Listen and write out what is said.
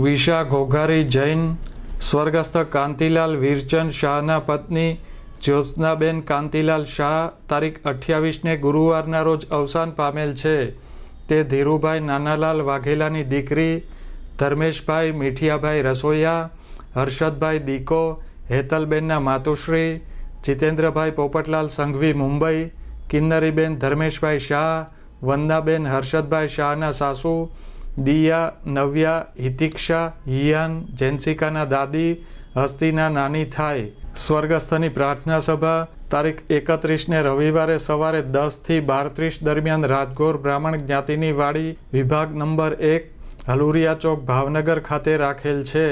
વિશા ઘોઘારી જૈન સ્વર્ગસ્થ કાંતિલાલ વીરચંદ શાહના પત્ની જ્યોત્સનાબેન કાંતિલાલ શાહ તારીખ અઠ્યાવીસને ગુરુવારના રોજ અવસાન પામેલ છે તે ધીરુભાઈ નાનાલાલ વાઘેલાની દીકરી ધર્મેશભાઈ મીઠિયાભાઈ રસોઈયા હર્ષદભાઈ દીકો હેતલબેનના માતુશ્રી જીતેન્દ્રભાઈ પોપટલાલ સંઘવી મુંબઈ કિન્નરીબેન ધર્મેશભાઈ શાહ વંદાબેન હર્ષદભાઈ શાહના સાસુ દિયા નવ્યા હિતિક્ષા હિયાન જેન્સિકાના દાદી હસ્તીના નાની થાય સ્વર્ગસ્થની પ્રાર્થના સભા તારીખ એકત્રીસને રવિવારે સવારે દસથી બારત્રીસ દરમિયાન રાજગોર બ્રાહ્મણ જ્ઞાતિની વાડી વિભાગ નંબર એક હલુરિયા ચોક ભાવનગર ખાતે રાખેલ છે